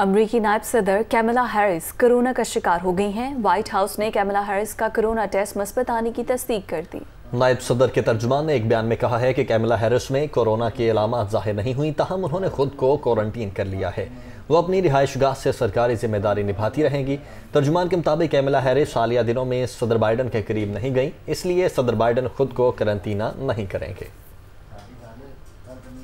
अमरीकी नायब सदर कैमला हैरिस कोरोना का शिकार हो गई हैं व्हाइट हाउस ने कैमला हैरिस का कोरोना टेस्ट मस्बत आने की तस्दीक कर दी नायब सदर के तर्जुमान ने एक बयान में कहा है कि कैमला हैरिस में कोरोना की अलामत जाहिर नहीं हुई तहम उन्होंने खुद को क्वारंटीन कर लिया है वो अपनी गाह से सरकारी जिम्मेदारी निभाती रहेंगी तर्जुमान के मुताबिक कैमला हैरिस हालिया दिनों में सदर बाइडन के करीब नहीं गई इसलिए सदर बाइडन खुद को करंतना नहीं करेंगे